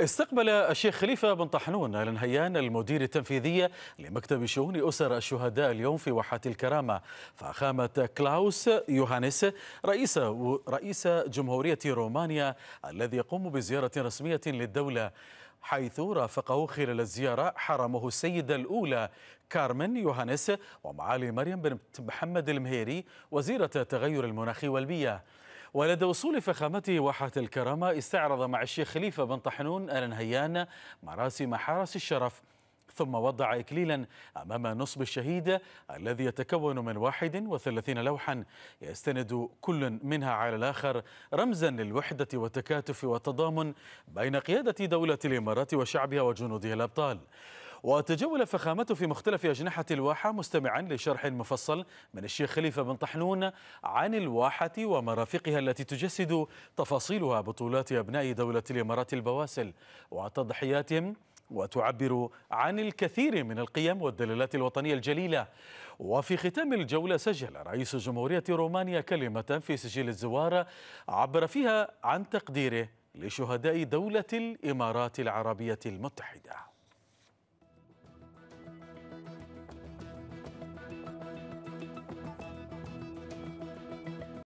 استقبل الشيخ خليفة بن طحنون آل نهيان المدير التنفيذي لمكتب شؤون أسر الشهداء اليوم في واحة الكرامة فخامة كلاوس يوهانس رئيس رئيس جمهورية رومانيا الذي يقوم بزيارة رسمية للدولة حيث رافقه خلال الزيارة حرمه السيدة الأولى كارمن يوهانس ومعالي مريم بنت محمد المهيري وزيرة التغير المناخي والبيئة ولدى وصول فخامته واحة الكرامة استعرض مع الشيخ خليفة بن طحنون آل نهيان مراسم حرس الشرف ثم وضع إكليلا أمام نصب الشهيد الذي يتكون من 31 لوحا يستند كل منها على الآخر رمزا للوحدة والتكاتف والتضامن بين قيادة دولة الإمارات وشعبها وجنودها الأبطال وتجول فخامته في مختلف أجنحة الواحة مستمعا لشرح مفصل من الشيخ خليفة بن طحنون عن الواحة ومرافقها التي تجسد تفاصيلها بطولات أبناء دولة الإمارات البواسل وتضحياتهم وتعبر عن الكثير من القيم والدلالات الوطنية الجليلة وفي ختام الجولة سجل رئيس جمهورية رومانيا كلمة في سجل الزوار عبر فيها عن تقديره لشهداء دولة الإمارات العربية المتحدة